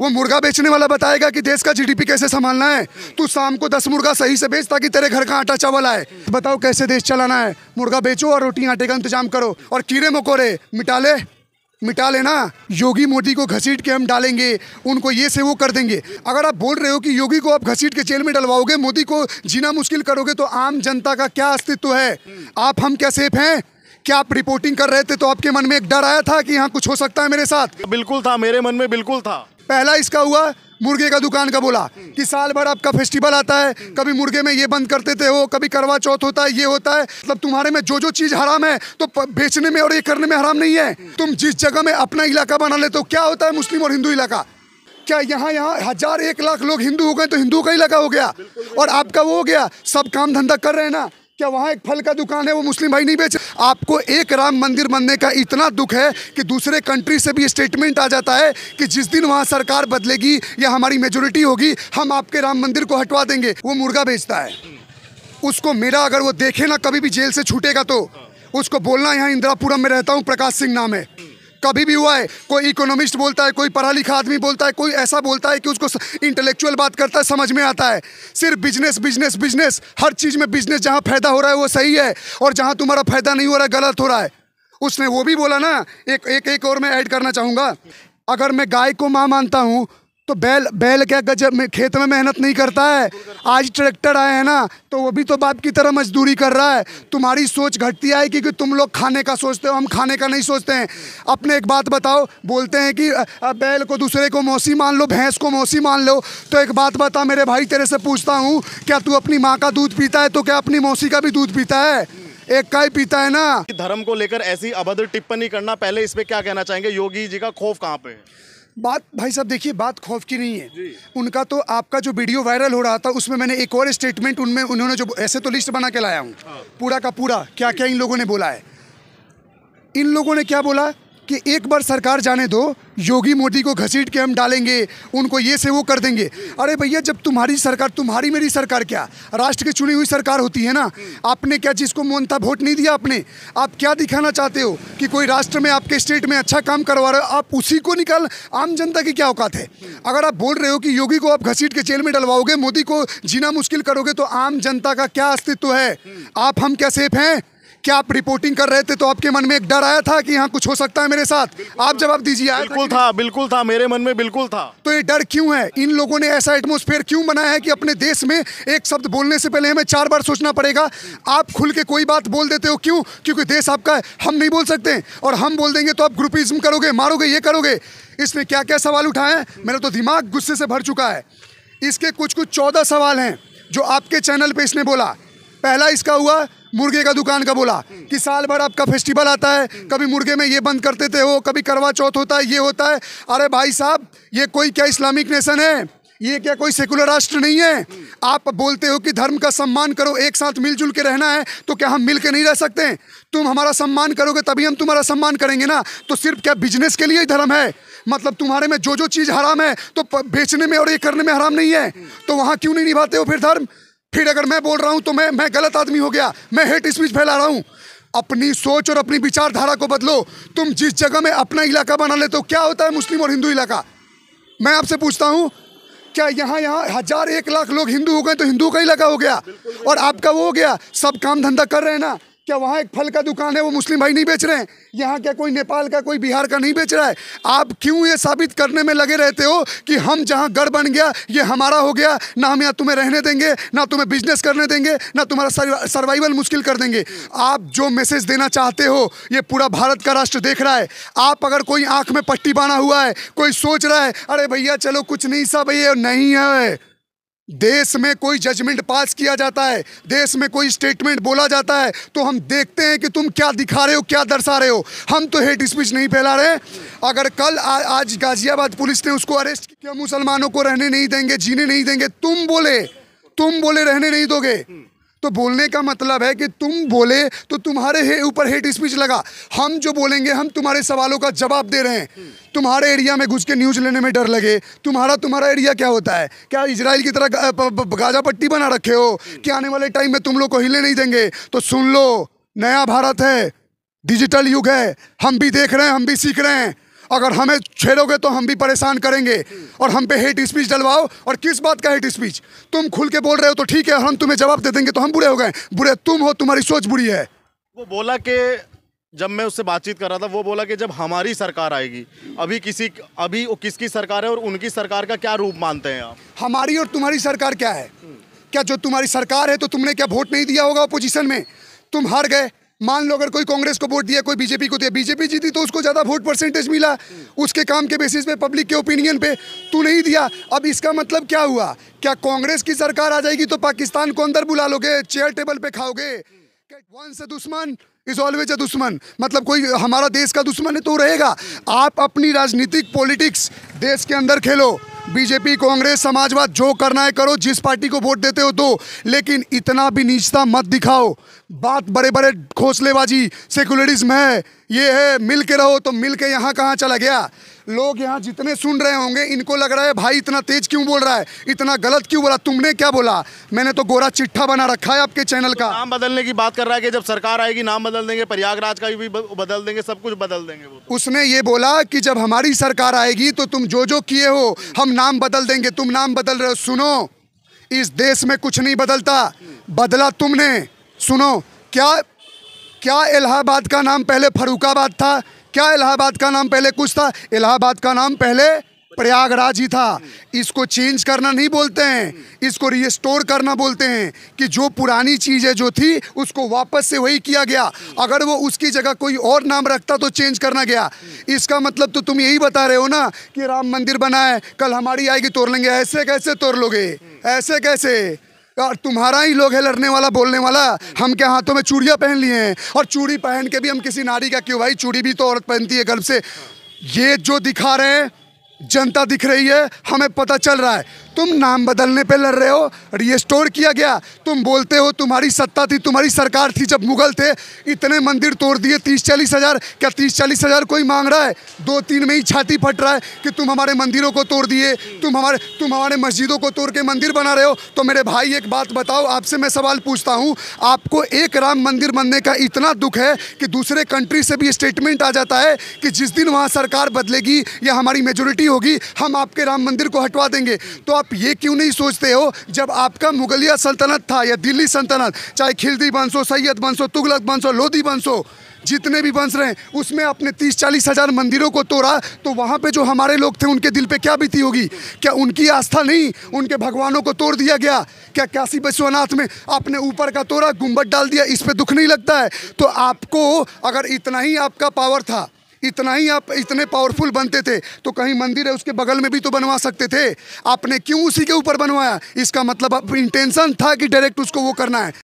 वो मुर्गा बेचने वाला बताएगा कि देश का जीडीपी कैसे संभालना है तू शाम को दस मुर्गा सही से बेच ताकि तेरे घर का आटा चावल आए बताओ कैसे देश चलाना है मुर्गा बेचो और रोटी आटे का इंतजाम करो और कीड़े मकोड़े मिटा ले मिटा लेना योगी मोदी को घसीट के हम डालेंगे उनको ये से वो कर देंगे अगर आप बोल रहे हो कि योगी को आप घसीट के जेल में डलवाओगे मोदी को जीना मुश्किल करोगे तो आम जनता का क्या अस्तित्व है आप हम क्या सेफ हैं क्या आप रिपोर्टिंग कर रहे थे तो आपके मन में एक डर आया था कि यहाँ कुछ हो सकता है मेरे साथ बिल्कुल था मेरे मन में बिल्कुल था पहला इसका हुआ मुर्गे का दुकान का बोला कि साल भर आपका फेस्टिवल आता है कभी मुर्गे में ये बंद करते थे हो कभी करवा चौथ होता है ये होता है मतलब तुम्हारे में जो जो चीज़ हराम है तो बेचने में और ये करने में हराम नहीं है तुम जिस जगह में अपना इलाका बना लेते हो क्या होता है मुस्लिम और हिंदू इलाका क्या यहाँ यहाँ हजार एक लाख लोग हिंदू हो गए तो हिंदू का इलाका हो गया और आपका वो हो गया सब काम धंधा कर रहे हैं ना क्या वहाँ एक फल का दुकान है वो मुस्लिम भाई नहीं बेच आपको एक राम मंदिर बनने का इतना दुख है कि दूसरे कंट्री से भी स्टेटमेंट आ जाता है कि जिस दिन वहाँ सरकार बदलेगी या हमारी मेजोरिटी होगी हम आपके राम मंदिर को हटवा देंगे वो मुर्गा बेचता है उसको मेरा अगर वो देखे ना कभी भी जेल से छूटेगा तो उसको बोलना यहाँ इंदिरापुरम में रहता हूँ प्रकाश सिंह नाम है कभी भी हुआ है कोई इकोनॉमिस्ट बोलता है कोई पढ़ा लिखा आदमी बोलता है कोई ऐसा बोलता है कि उसको इंटेलेक्चुअल बात करता है समझ में आता है सिर्फ बिजनेस बिजनेस बिजनेस हर चीज़ में बिजनेस जहाँ फ़ायदा हो रहा है वो सही है और जहाँ तुम्हारा फ़ायदा नहीं हो रहा है गलत हो रहा है उसने वो भी बोला ना एक एक एक और मैं ऐड करना चाहूँगा अगर मैं गाय को माँ मानता हूँ तो बैल बैल क्या गजब में खेत में मेहनत नहीं करता है आज ट्रैक्टर आए हैं ना तो वो भी तो बाप की तरह मजदूरी कर रहा है तुम्हारी सोच घटती आई क्योंकि तुम लोग खाने का सोचते हो हम खाने का नहीं सोचते हैं अपने एक बात बताओ बोलते हैं कि बैल को दूसरे को मौसी मान लो भैंस को मौसी मान लो तो एक बात बता मेरे भाई तेरे से पूछता हूँ क्या तू अपनी माँ का दूध पीता है तो क्या अपनी मौसी का भी दूध पीता है एक का ही पीता है ना धर्म को लेकर ऐसी अभद्र टिप्पणी करना पहले इस पर क्या कहना चाहेंगे योगी जी का खौफ कहाँ पे है बात भाई साहब देखिए बात खौफ की नहीं है उनका तो आपका जो वीडियो वायरल हो रहा था उसमें मैंने एक और स्टेटमेंट उनमें उन्होंने जो ऐसे तो लिस्ट बना के लाया हूँ हाँ। पूरा का पूरा क्या क्या इन लोगों ने बोला है इन लोगों ने क्या बोला कि एक बार सरकार जाने दो योगी मोदी को घसीट के हम डालेंगे उनको ये से वो कर देंगे अरे भैया जब तुम्हारी सरकार तुम्हारी मेरी सरकार क्या राष्ट्र की चुनी हुई सरकार होती है ना आपने क्या जिसको मोनता वोट नहीं दिया आपने आप क्या दिखाना चाहते हो कि कोई राष्ट्र में आपके स्टेट में अच्छा काम करवा रहे हो आप उसी को निकाल आम जनता की क्या औकात है अगर आप बोल रहे हो कि योगी को आप घसीट के जेल में डलवाओगे मोदी को जीना मुश्किल करोगे तो आम जनता का क्या अस्तित्व है आप हम क्या सेफ हैं क्या आप रिपोर्टिंग कर रहे थे तो आपके मन में एक डर आया था कि यहाँ कुछ हो सकता है मेरे साथ आप जवाब दीजिए बिल्कुल था, था बिल्कुल था मेरे मन में बिल्कुल था तो ये डर क्यों है इन लोगों ने ऐसा एटमोस्फेयर क्यों बनाया है कि अपने देश में एक शब्द बोलने से पहले हमें चार बार सोचना पड़ेगा आप खुल के कोई बात बोल देते हो क्यों क्योंकि देश आपका है हम नहीं बोल सकते और हम बोल देंगे तो आप ग्रुपिज्म करोगे मारोगे ये करोगे इसने क्या क्या सवाल उठाए हैं मेरा तो दिमाग गुस्से से भर चुका है इसके कुछ कुछ चौदह सवाल हैं जो आपके चैनल पे इसने बोला पहला इसका हुआ मुर्गे का दुकान का बोला कि साल भर आपका फेस्टिवल आता है कभी मुर्गे में ये बंद करते थे हो कभी करवा चौथ होता है ये होता है अरे भाई साहब ये कोई क्या इस्लामिक नेशन है ये क्या कोई सेकुलर राष्ट्र नहीं है आप बोलते हो कि धर्म का सम्मान करो एक साथ मिलजुल के रहना है तो क्या हम मिल के नहीं रह सकते तुम हमारा सम्मान करोगे तभी हम तुम्हारा सम्मान करेंगे ना तो सिर्फ क्या बिजनेस के लिए ही धर्म है मतलब तुम्हारे में जो जो चीज़ हराम है तो बेचने में और ये करने में हराम नहीं है तो वहाँ क्यों नहीं निभाते हो फिर धर्म फिर अगर मैं बोल रहा हूँ तो मैं मैं गलत आदमी हो गया मैं हेट स्पीच फैला रहा हूँ अपनी सोच और अपनी विचारधारा को बदलो तुम जिस जगह में अपना इलाका बना लेते हो क्या होता है मुस्लिम और हिंदू इलाका मैं आपसे पूछता हूँ क्या यहाँ यहाँ हज़ार एक लाख लोग हिंदू हो गए तो हिंदू का इलाका हो गया और आपका वो हो गया सब काम धंधा कर रहे हैं ना क्या वहाँ एक फल का दुकान है वो मुस्लिम भाई नहीं बेच रहे हैं यहाँ क्या कोई नेपाल का कोई बिहार का नहीं बेच रहा है आप क्यों ये साबित करने में लगे रहते हो कि हम जहाँ गढ़ बन गया ये हमारा हो गया ना हम यहाँ तुम्हें रहने देंगे ना तुम्हें बिजनेस करने देंगे ना तुम्हारा सर्वाइवल मुश्किल कर देंगे आप जो मैसेज देना चाहते हो ये पूरा भारत का राष्ट्र देख रहा है आप अगर कोई आँख में पट्टी बांधा हुआ है कोई सोच रहा है अरे भैया चलो कुछ नहीं सा भैया नहीं है देश में कोई जजमेंट पास किया जाता है देश में कोई स्टेटमेंट बोला जाता है तो हम देखते हैं कि तुम क्या दिखा रहे हो क्या दर्शा रहे हो हम तो हेट स्पीच नहीं फैला रहे अगर कल आ, आज गाजियाबाद पुलिस ने उसको अरेस्ट किया मुसलमानों को रहने नहीं देंगे जीने नहीं देंगे तुम बोले तुम बोले रहने नहीं दोगे तो बोलने का मतलब है कि तुम बोले तो तुम्हारे हे ऊपर हेट स्पीच लगा हम जो बोलेंगे हम तुम्हारे सवालों का जवाब दे रहे हैं तुम्हारे एरिया में घुस के न्यूज लेने में डर लगे तुम्हारा तुम्हारा एरिया क्या होता है क्या इसराइल की तरह गाजा पट्टी बना रखे हो कि आने वाले टाइम में तुम लोग को हिले नहीं देंगे तो सुन लो नया भारत है डिजिटल युग है हम भी देख रहे हैं हम भी सीख रहे हैं अगर हमें छेड़ोगे तो हम भी परेशान करेंगे और हम पे हेट स्पीच डलवाओ और किस बात का हेट स्पीच तुम खुल के बोल रहे हो तो ठीक है हम तुम्हें जवाब दे देंगे तो हम बुरे हो गए बुरे तुम हो तुम्हारी सोच बुरी है वो बोला कि जब मैं उससे बातचीत कर रहा था वो बोला कि जब हमारी सरकार आएगी अभी किसी अभी वो किसकी सरकार है और उनकी सरकार का क्या रूप मानते हैं आप हमारी और तुम्हारी सरकार क्या है क्या जो तुम्हारी सरकार है तो तुमने क्या वोट नहीं दिया होगा अपोजिशन में तुम हार गए मान लो अगर कोई कांग्रेस को वोट दिया कोई बीजेपी को दिया बीजेपी जीती तो उसको ज़्यादा वोट परसेंटेज मिला उसके काम के बेसिस पे पब्लिक के ओपिनियन पे तू नहीं दिया अब इसका मतलब क्या हुआ क्या कांग्रेस की सरकार आ जाएगी तो पाकिस्तान को अंदर बुला लोगे चेयर टेबल पे खाओगे वंस दुश्मन इज ऑलवेज अ दुश्मन मतलब कोई हमारा देश का दुश्मन है तो रहेगा आप अपनी राजनीतिक पॉलिटिक्स देश के अंदर खेलो बीजेपी कांग्रेस समाजवाद जो करना है करो जिस पार्टी को वोट देते हो दो लेकिन इतना भी नीचता मत दिखाओ बात बड़े बड़े घोसलेबाजी सेकुलरिज्म है ये है मिल के रहो तो मिल के यहाँ कहाँ चला गया लोग यहाँ जितने सुन रहे होंगे इनको लग रहा है भाई इतना तेज क्यों बोल रहा है इतना गलत क्यों बोला तुमने क्या बोला मैंने तो गोरा चिट्ठा बना रखा है आपके चैनल का तो नाम बदलने की बात कर रहा है कि जब सरकार आएगी नाम बदल देंगे प्रयागराज का भी बदल देंगे सब कुछ बदल देंगे तो। उसने ये बोला कि जब हमारी सरकार आएगी तो तुम जो जो किए हो हम नाम बदल देंगे तुम नाम बदल रहे हो सुनो इस देश में कुछ नहीं बदलता बदला तुमने सुनो क्या क्या इलाहाबाद का नाम पहले फरुखाबाद था क्या इलाहाबाद का नाम पहले कुछ था इलाहाबाद का नाम पहले प्रयागराज ही था इसको चेंज करना नहीं बोलते हैं इसको रिस्टोर करना बोलते हैं कि जो पुरानी चीज़ें जो थी उसको वापस से वही किया गया अगर वो उसकी जगह कोई और नाम रखता तो चेंज करना गया इसका मतलब तो तुम यही बता रहे हो ना कि राम मंदिर बना है कल हमारी आएगी तोड़ लेंगे ऐसे कैसे तोड़ लोगे ऐसे कैसे और तुम्हारा ही लोग है लड़ने वाला बोलने वाला हम के हाथों में चूड़ियाँ पहन लिए हैं और चूड़ी पहन के भी हम किसी नारी का क्यों भाई चूड़ी भी तो औरत पहनती है गर्भ से ये जो दिखा रहे हैं जनता दिख रही है हमें पता चल रहा है तुम नाम बदलने पे लड़ रहे हो रिस्टोर किया गया तुम बोलते हो तुम्हारी सत्ता थी तुम्हारी सरकार थी जब मुगल थे इतने मंदिर तोड़ दिए तीस चालीस हज़ार क्या तीस चालीस हज़ार कोई मांग रहा है दो तीन में ही छाती फट रहा है कि तुम हमारे मंदिरों को तोड़ दिए तुम हमारे तुम हमारे मस्जिदों को तोड़ के मंदिर बना रहे हो तो मेरे भाई एक बात बताओ आपसे मैं सवाल पूछता हूँ आपको एक राम मंदिर बनने का इतना दुख है कि दूसरे कंट्री से भी स्टेटमेंट आ जाता है कि जिस दिन वहाँ सरकार बदलेगी या हमारी मेजोरिटी होगी हम आपके राम मंदिर को हटवा देंगे तो आप ये क्यों नहीं सोचते हो जब आपका मुगलिया सल्तनत था या दिल्ली सल्तनत चाहे खिलदी वंश हो सैयद वंश हो तुगलक वंश हो लोधी बंश हो जितने भी वंश रहे उसमें अपने तीस चालीस हज़ार मंदिरों को तोड़ा तो वहाँ पे जो हमारे लोग थे उनके दिल पे क्या बीती होगी क्या उनकी आस्था नहीं उनके भगवानों को तोड़ दिया गया क्या काशी विश्वनाथ में आपने ऊपर का तोड़ा गुम्बद डाल दिया इस पर दुख नहीं लगता है तो आपको अगर इतना ही आपका पावर था इतना ही आप इतने पावरफुल बनते थे तो कहीं मंदिर है उसके बगल में भी तो बनवा सकते थे आपने क्यों उसी के ऊपर बनवाया इसका मतलब आप इंटेंशन था कि डायरेक्ट उसको वो करना है